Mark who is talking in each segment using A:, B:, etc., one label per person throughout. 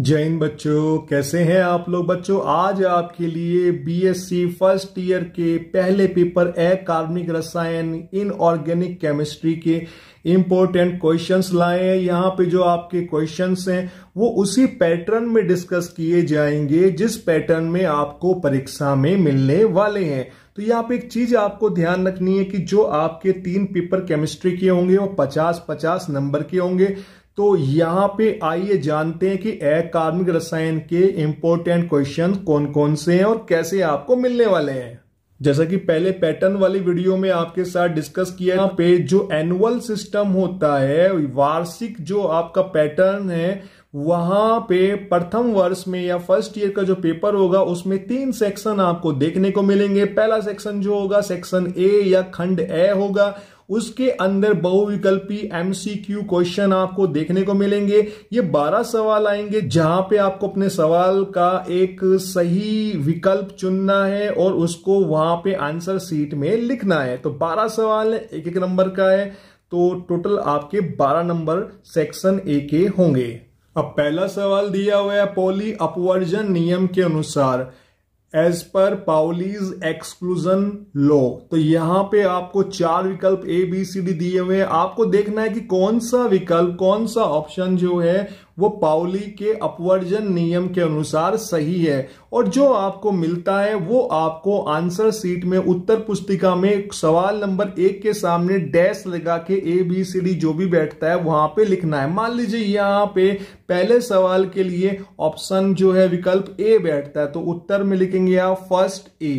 A: जय हिंद बच्चों कैसे हैं आप लोग बच्चों आज आपके लिए बीएससी फर्स्ट ईयर के पहले पेपर ए कार्बनिक रसायन इन ऑर्गेनिक केमिस्ट्री के इम्पोर्टेंट क्वेश्चंस लाए हैं यहाँ पे जो आपके क्वेश्चंस हैं वो उसी पैटर्न में डिस्कस किए जाएंगे जिस पैटर्न में आपको परीक्षा में मिलने वाले हैं तो यहाँ पे एक चीज आपको ध्यान रखनी है कि जो आपके तीन पेपर केमिस्ट्री के होंगे वो पचास पचास नंबर के होंगे तो यहां पे आइए जानते हैं कि अकार्मिक रसायन के इंपॉर्टेंट क्वेश्चन कौन कौन से हैं और कैसे आपको मिलने वाले हैं जैसा कि पहले पैटर्न वाली वीडियो में आपके साथ डिस्कस किया यहाँ पे जो एनुअल सिस्टम होता है वार्षिक जो आपका पैटर्न है वहां पे प्रथम वर्ष में या फर्स्ट ईयर का जो पेपर होगा उसमें तीन सेक्शन आपको देखने को मिलेंगे पहला सेक्शन जो होगा सेक्शन ए या खंड ए होगा उसके अंदर बहुविकल्पी एमसीक्यू क्वेश्चन आपको देखने को मिलेंगे ये बारह सवाल आएंगे जहां पे आपको अपने सवाल का एक सही विकल्प चुनना है और उसको वहां पे आंसर सीट में लिखना है तो बारह सवाल है एक एक नंबर का है तो टोटल आपके बारह नंबर सेक्शन ए के होंगे अब पहला सवाल दिया हुआ है पॉली अपवर्जन नियम के अनुसार as per Pauli's exclusion law तो यहां पे आपको चार विकल्प ए बी सी डी दिए हुए हैं आपको देखना है कि कौन सा विकल्प कौन सा ऑप्शन जो है वो पाउली के अपवर्जन नियम के अनुसार सही है और जो आपको मिलता है वो आपको आंसर सीट में उत्तर पुस्तिका में सवाल नंबर एक के सामने डैश लगा के ए बी सी डी जो भी बैठता है वहां पे लिखना है मान लीजिए यहाँ पे पहले सवाल के लिए ऑप्शन जो है विकल्प ए बैठता है तो उत्तर में लिखेंगे आप first A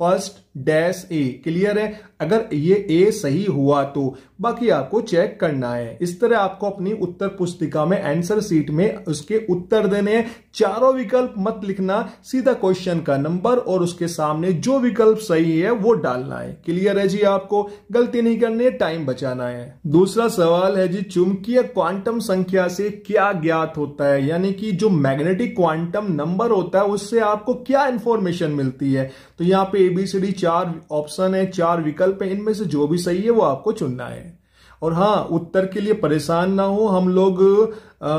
A: first dash A clear है अगर ये ए सही हुआ तो बाकी आपको चेक करना है इस तरह आपको अपनी उत्तर पुस्तिका में आंसर सीट में उसके उत्तर देने हैं चारों विकल्प मत लिखना सीधा क्वेश्चन का नंबर और उसके सामने जो विकल्प सही है वो डालना है क्लियर है जी आपको गलती नहीं करनी है टाइम बचाना है दूसरा सवाल है जी चुमकीय क्वांटम संख्या से क्या ज्ञात होता है यानी कि जो मैग्नेटिक क्वांटम नंबर होता है उससे आपको क्या इंफॉर्मेशन मिलती है तो यहाँ पे एबीसीडी चार ऑप्शन है चार विकल्प है इनमें से जो भी सही है वो आपको चुनना है और हाँ उत्तर के लिए परेशान ना हो हम लोग आ,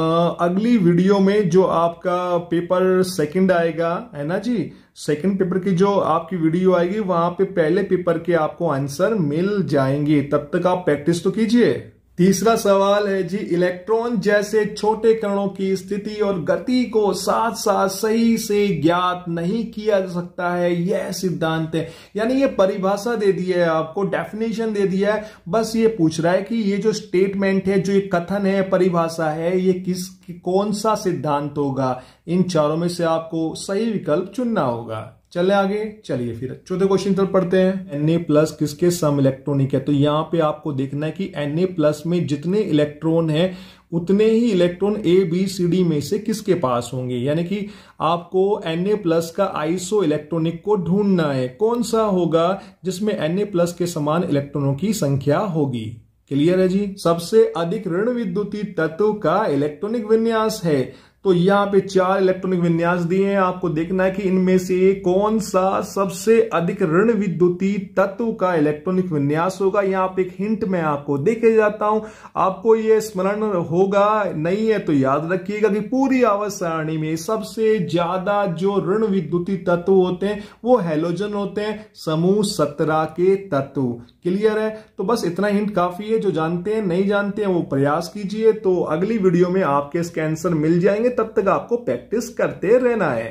A: अगली वीडियो में जो आपका पेपर सेकंड आएगा है ना जी सेकंड पेपर की जो आपकी वीडियो आएगी वहां पे पहले पेपर के आपको आंसर मिल जाएंगे तब तक आप प्रैक्टिस तो कीजिए तीसरा सवाल है जी इलेक्ट्रॉन जैसे छोटे कणों की स्थिति और गति को साथ साथ सही से ज्ञात नहीं किया जा सकता है यह सिद्धांत है यानी ये परिभाषा दे दी है आपको डेफिनेशन दे दिया है बस ये पूछ रहा है कि ये जो स्टेटमेंट है जो ये कथन है परिभाषा है ये किस कौन सा सिद्धांत होगा इन चारों में से आपको सही विकल्प चुनना होगा चले आगे चलिए फिर चौथे क्वेश्चन तरफ पढ़ते हैं एन ए प्लस किसके सम इलेक्ट्रॉनिक है तो यहाँ पे आपको देखना है कि एन ए प्लस में जितने इलेक्ट्रॉन हैं उतने ही electron A B C D में से किसके पास होंगे यानी कि आपको एन ए प्लस का आइसो इलेक्ट्रॉनिक को ढूंढना है कौन सा होगा जिसमें एन ए प्लस के समान इलेक्ट्रॉनों की संख्या होगी क्लियर है जी सबसे अधिक ऋण विद्युतीय तत्व का इलेक्ट्रॉनिक विन्यास है तो यहां पे चार इलेक्ट्रॉनिक विन्यास दिए हैं आपको देखना है कि इनमें से कौन सा सबसे अधिक ऋण विद्युती तत्व का इलेक्ट्रॉनिक विन्यास होगा यहां पे एक हिंट में आपको देखे जाता हूं आपको ये स्मरण होगा नहीं है तो याद रखिएगा कि पूरी आवास सारणी में सबसे ज्यादा जो ऋण विद्युती तत्व होते हैं वो हेलोजन होते हैं समूह सत्रह के तत्व क्लियर है तो बस इतना हिंट काफी है जो जानते हैं नहीं जानते हैं वो प्रयास कीजिए तो अगली वीडियो में आपके इसके आंसर मिल जाएंगे तब तक आपको प्रैक्टिस करते रहना है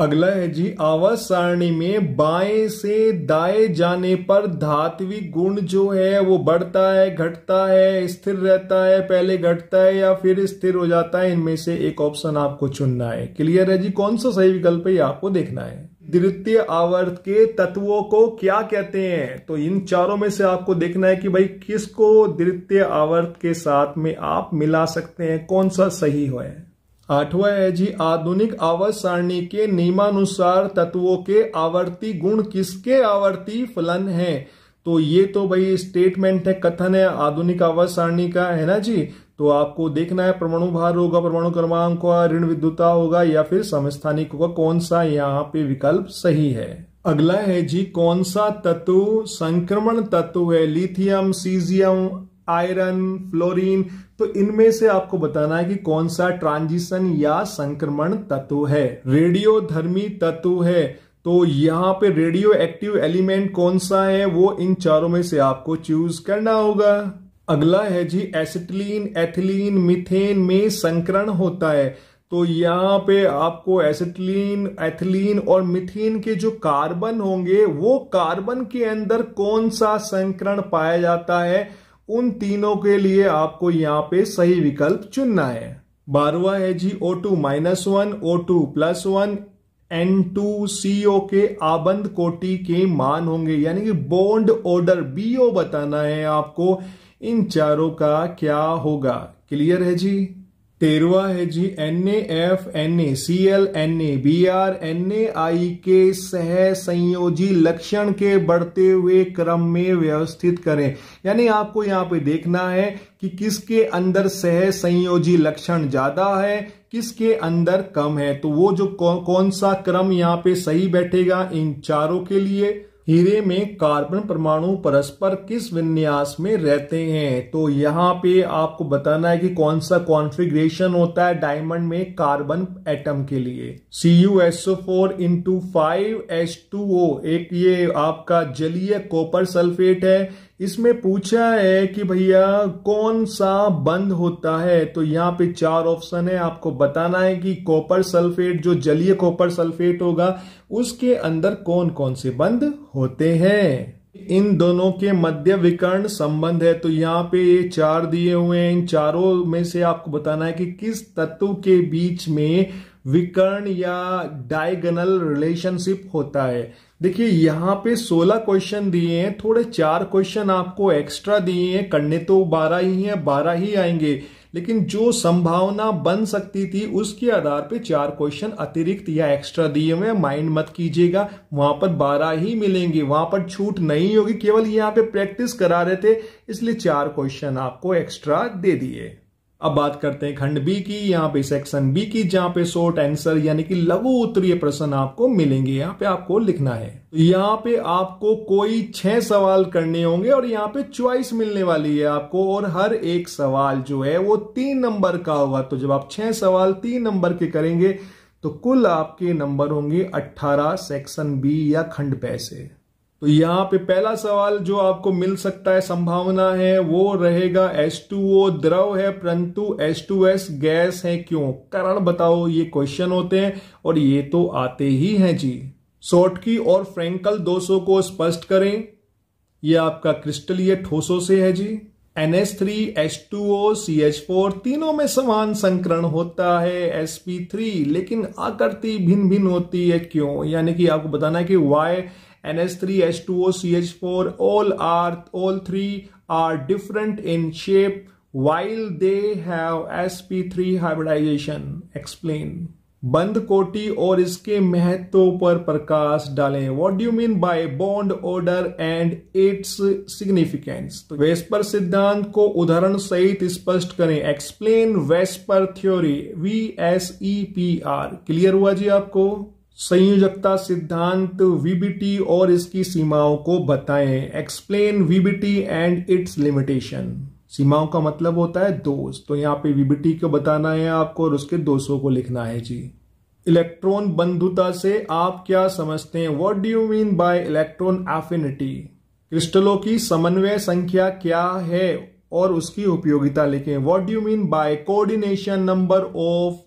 A: अगला है जी आवास सारणी में बाएं से दाएं जाने पर धात्विक गुण जो है वो बढ़ता है घटता है स्थिर रहता है पहले घटता है या फिर स्थिर हो जाता है इनमें से एक ऑप्शन आपको चुनना है क्लियर है जी कौन सा सही विकल्प है आपको देखना है द्वितीय आवर्त के तत्वों को क्या कहते हैं तो इन चारों में से आपको देखना है कि भाई किसको द्वितीय आवर्त के साथ में आप मिला सकते हैं कौन सा सही हो आठवा है जी आधुनिक आवर्त सारणी के नियमानुसार तत्वों के आवर्ती गुण किसके आवर्ती फलन हैं तो ये तो भाई स्टेटमेंट है कथन है आधुनिक आवर्त सारणी का है ना जी तो आपको देखना है परमाणु भार होगा परमाणु क्रमांक होगा ऋण विद्युता होगा या फिर समस्थानिक होगा कौन सा यहाँ पे विकल्प सही है अगला है जी कौन सा तत्व संक्रमण तत्व है लिथियम सीजियम आयरन फ्लोरीन तो इनमें से आपको बताना है कि कौन सा ट्रांजिशन या संक्रमण तत्व है रेडियोधर्मी तत्व है तो यहाँ पे रेडियो एक्टिव एलिमेंट कौन सा है वो इन चारों में से आपको चूज करना होगा अगला है जी एसिटिलीन एथिलीन मिथेन में संकरण होता है तो यहां पे आपको एसिटिलीन एथिलीन और मिथेन के जो कार्बन होंगे वो कार्बन के अंदर कौन सा संकरण पाया जाता है उन तीनों के लिए आपको यहाँ पे सही विकल्प चुनना है बारवा है जी O two minus one O two plus one N two O के आबंद कोटि के मान होंगे यानी कि बॉन्ड ऑर्डर बीओ बताना है आपको इन चारों का क्या होगा क्लियर है जी तेरवा है जी N F N A C L N A B R N A I के सह संयोजी लक्षण के बढ़ते हुए क्रम में व्यवस्थित करें यानी आपको यहाँ पे देखना है कि किसके अंदर सह संयोजी लक्षण ज्यादा है किसके अंदर कम है तो वो जो कौ, कौन सा क्रम यहां पे सही बैठेगा इन चारों के लिए हीरे में कार्बन परमाणु परस्पर किस विन्यास में रहते हैं तो यहाँ पे आपको बताना है कि कौन सा कॉन्फ़िगरेशन होता है डायमंड में कार्बन एटम के लिए C U S O four into five S two O एक ये आपका जलीय कॉपर सल्फेट है इसमें पूछा है कि भैया कौन सा बंद होता है तो यहाँ पे चार ऑप्शन है आपको बताना है कि कॉपर सल्फेट जो जलीय कॉपर सल्फेट होगा उसके अंदर कौन कौन से बंद होते हैं इन दोनों के मध्य विकर्ण संबंध है तो यहाँ पे ये चार दिए हुए हैं इन चारों में से आपको बताना है कि किस तत्व के बीच में विकर्ण या डायगनल रिलेशनशिप होता है देखिए यहाँ पे 16 क्वेश्चन दिए हैं थोड़े चार क्वेश्चन आपको एक्स्ट्रा दिए हैं करने तो 12 ही हैं 12 ही आएंगे लेकिन जो संभावना बन सकती थी उसके आधार पे चार क्वेश्चन अतिरिक्त या एक्स्ट्रा दिए हुए माइंड मत कीजिएगा वहां पर बारह ही मिलेंगे वहां पर छूट नहीं होगी केवल यहाँ पे प्रैक्टिस करा रहे थे इसलिए चार क्वेश्चन आपको एक्स्ट्रा दे दिए अब बात करते हैं खंड बी की यहां पे सेक्शन बी की जहां पे शोर्ट आंसर यानी कि लघु उत्तरीय प्रश्न आपको मिलेंगे यहां पे आपको लिखना है तो यहाँ पे आपको कोई छह सवाल करने होंगे और यहां पे च्वाइस मिलने वाली है आपको और हर एक सवाल जो है वो तीन नंबर का होगा तो जब आप छह सवाल तीन नंबर के करेंगे तो कुल आपके नंबर होंगे अट्ठारह सेक्शन बी या खंड पैसे तो यहाँ पे पहला सवाल जो आपको मिल सकता है संभावना है वो रहेगा H2O द्रव है परंतु H2S गैस है क्यों कारण बताओ ये क्वेश्चन होते हैं और ये तो आते ही हैं जी सोटकी और फ्रेंकल दोषों को स्पष्ट करें ये आपका क्रिस्टलीय ठोसों से है जी three two O C H four तीनों में समान संकरण होता है थ्री लेकिन आकृति भिन्न भिन्न होती है क्यों यानी कि आपको बताना है कि why NH3, H2O, CH4, all are all three are different in shape while they have sp3 hybridization explain बंद कोटी और इसके महत्व पर प्रकाश डालें what do mean by bond order and its significance तो वेस्पर सिद्धांत को उदाहरण सहित स्पष्ट करें explain VSEPR theory V S E P R clear हुआ जी आपको संयोजकता सिद्धांत वीबीटी और इसकी सीमाओं को बताएं explain VBT and its limitation सीमाओं का मतलब होता है दोष तो यहाँ पे वीबीटी को बताना है आपको और उसके दोषों को लिखना है जी इलेक्ट्रॉन बंधुता से आप क्या समझते हैं what do you mean by electron affinity क्रिस्टलों की समन्वय संख्या क्या है और उसकी उपयोगिता लिखें what do you mean by coordination number of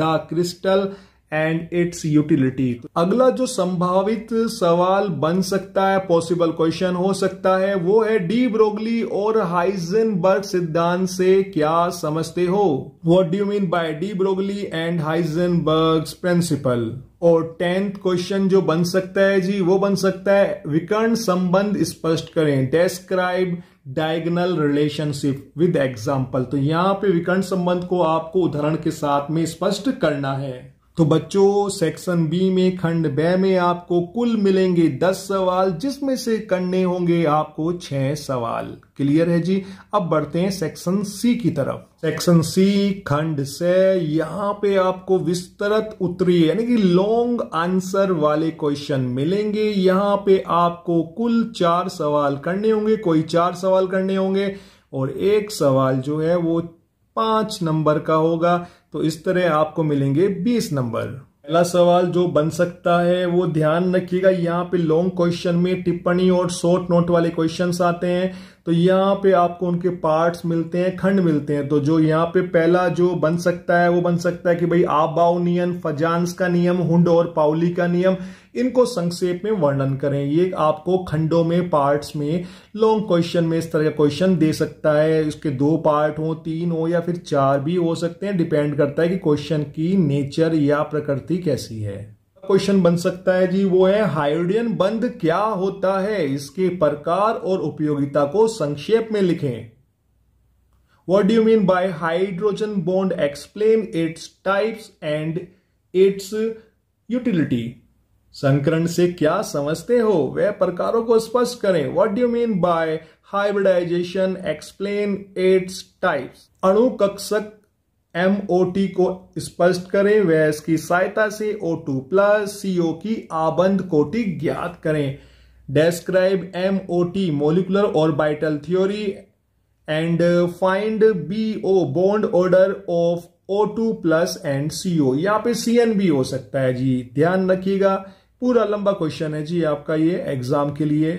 A: the crystal and its utility अगला जो संभावित सवाल बन सकता है पॉसिबल क्वेश्चन हो सकता है वो है डी ब्रोगली और हाइजनबर्ग सिद्धांत से क्या समझते हो what do mean by de Broglie and Heisenberg principle और टेंथ क्वेश्चन जो बन सकता है जी वो बन सकता है विकर्ण संबंध स्पष्ट करें describe diagonal relationship with example तो यहाँ पे विकर्ण संबंध को आपको उदाहरण के साथ में स्पष्ट करना है तो बच्चों सेक्शन बी में खंड ब में आपको कुल मिलेंगे दस सवाल जिसमें से करने होंगे आपको छह सवाल क्लियर है जी अब बढ़ते हैं सेक्शन सी की तरफ सेक्शन सी खंड से यहां पे आपको विस्तृत उत्तरी यानी कि लॉन्ग आंसर वाले क्वेश्चन मिलेंगे यहाँ पे आपको कुल चार सवाल करने होंगे कोई चार सवाल करने होंगे और एक सवाल जो है वो पांच नंबर का होगा तो इस तरह आपको मिलेंगे बीस नंबर पहला सवाल जो बन सकता है वो ध्यान रखिएगा यहाँ पे लॉन्ग क्वेश्चन में टिप्पणी और शॉर्ट नोट वाले क्वेश्चन आते हैं तो यहाँ पे आपको उनके पार्ट्स मिलते हैं खंड मिलते हैं तो जो यहाँ पे पहला जो बन सकता है वो बन सकता है कि भाई आबाऊ नियम फजांस का नियम हुंड और पाउली का नियम इनको संक्षेप में वर्णन करें ये आपको खंडों में पार्ट्स में लॉन्ग क्वेश्चन में इस तरह का क्वेश्चन दे सकता है इसके दो पार्ट हो तीन हो या फिर चार भी हो सकते हैं डिपेंड करता है कि क्वेश्चन की नेचर या प्रकृति कैसी है क्वेश्चन बन सकता है जी वो है हाइड्रोजन बंध क्या होता है इसके प्रकार और उपयोगिता को संक्षेप में लिखें what do mean by hydrogen bond explain its types and its utility संकरण से क्या समझते हो वह प्रकारों को स्पष्ट करें what do mean by hybridization explain its types अणु कक्षक एम ओ टी को स्पष्ट करें व इसकी सहायता से ओ टू प्लस सी ओ की आबंद कोटि ज्ञात करें describe M O T molecular orbital theory and find B O bond order of O two plus and C O यहाँ पे सी एन भी हो सकता है जी ध्यान रखिएगा पूरा लंबा क्वेश्चन है जी आपका ये एग्जाम के लिए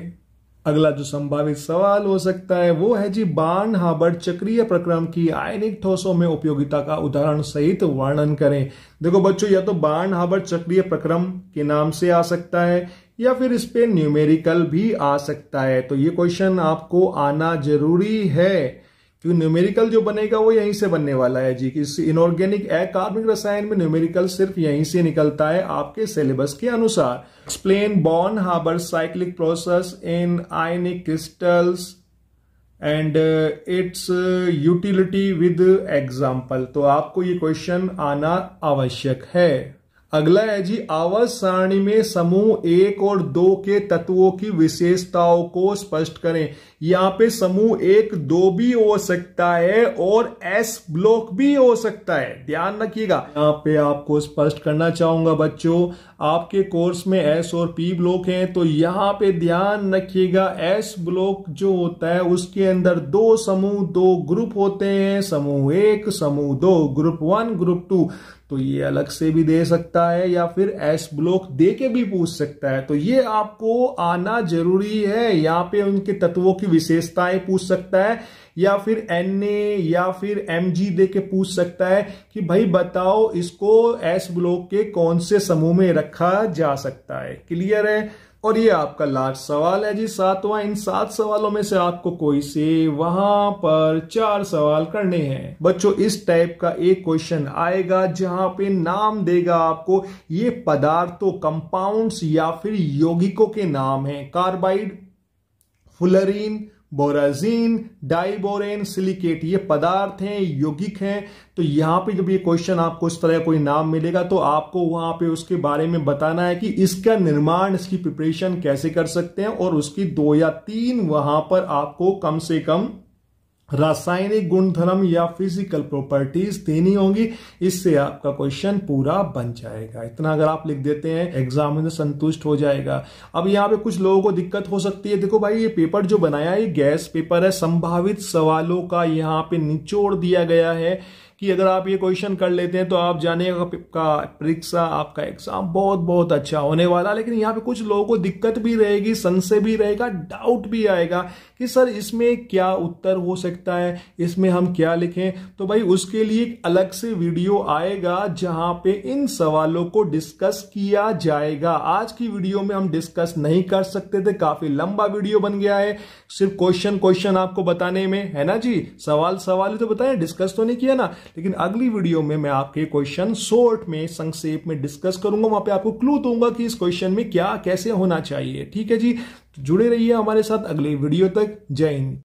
A: अगला जो संभावित सवाल हो सकता है वो है जी बार्न हाबर्ट चक्रीय प्रक्रम की आयनिक ठोसों में उपयोगिता का उदाहरण सहित वर्णन करें देखो बच्चों या तो बार्न हाबर्ट चक्रीय प्रक्रम के नाम से आ सकता है या फिर इस पे न्यूमेरिकल भी आ सकता है तो ये क्वेश्चन आपको आना जरूरी है क्योंकि न्यूमेरिकल जो बनेगा वो यहीं से बनने वाला है जी किसी इनऑर्गेनिक अकार्बनिक रसायन में न्यूमेरिकल सिर्फ यहीं से निकलता है आपके सिलेबस के अनुसार explain Born Haber cyclic process in ionic crystals and its utility with example तो आपको ये क्वेश्चन आना आवश्यक है अगला है जी आवर्त सारणी में समूह एक और दो के तत्वों की विशेषताओं को स्पष्ट करें यहाँ पे समूह एक दो भी हो सकता है और एस ब्लॉक भी हो सकता है ध्यान रखिएगा यहाँ पे आपको स्पष्ट करना चाहूंगा बच्चों आपके कोर्स में एस और पी ब्लॉक हैं तो यहाँ पे ध्यान रखिएगा एस ब्लॉक जो होता है उसके अंदर दो समूह दो ग्रुप होते हैं समूह एक समूह दो ग्रुप वन ग्रुप टू तो ये अलग से भी दे सकता है या फिर एस ब्लॉक दे के भी पूछ सकता है तो ये आपको आना जरूरी है यहाँ पे उनके तत्वों की विशेषताएं पूछ सकता है या फिर एन ए या फिर एम जी दे के पूछ सकता है कि भाई बताओ इसको एस ब्लॉक के कौन से समूह में रखा जा सकता है क्लियर है और ये आपका लास्ट सवाल है जी सातवां इन सात सवालों में से आपको कोई से वहां पर चार सवाल करने हैं बच्चों इस टाइप का एक क्वेश्चन आएगा जहां पे नाम देगा आपको ये पदार्थों कंपाउंड्स या फिर यौगिकों के नाम हैं carbide fullerene borazine diborane silicate ये पदार्थ हैं यौगिक हैं तो यहाँ पे जब ये क्वेश्चन आपको इस तरह कोई नाम मिलेगा तो आपको वहां पे उसके बारे में बताना है कि इसका निर्माण इसकी प्रिपरेशन कैसे कर सकते हैं और उसकी दो या तीन वहां पर आपको कम से कम रासायनिक गुणधर्म या फिजिकल प्रॉपर्टीज देनी होंगी इससे आपका क्वेश्चन पूरा बन जाएगा इतना अगर आप लिख देते हैं में तो संतुष्ट हो जाएगा अब यहाँ पे कुछ लोगों को दिक्कत हो सकती है देखो भाई ये पेपर जो बनाया है ये गैस पेपर है संभावित सवालों का यहाँ पे निचोड़ दिया गया है कि अगर आप ये क्वेश्चन कर लेते हैं तो आप जाने का परीक्षा आपका एग्जाम बहुत बहुत अच्छा होने वाला लेकिन यहाँ पे कुछ लोगों को दिक्कत भी रहेगी संशय भी रहेगा डाउट भी आएगा कि सर इसमें क्या उत्तर हो सकता है इसमें हम क्या लिखें तो भाई उसके लिए एक अलग से वीडियो आएगा जहाँ पे इन सवालों को डिस्कस किया जाएगा आज की वीडियो में हम डिस्कस नहीं कर सकते थे काफी लंबा वीडियो बन गया है सिर्फ क्वेश्चन क्वेश्चन आपको बताने में है ना जी सवाल सवाल ही तो बताए डिस्कस तो नहीं किया ना लेकिन अगली वीडियो में मैं आपके क्वेश्चन शॉर्ट में संक्षेप में डिस्कस करूंगा वहां पे आपको क्लू दूंगा कि इस क्वेश्चन में क्या कैसे होना चाहिए ठीक है जी जुड़े रहिए हमारे साथ अगले वीडियो तक जय हिंद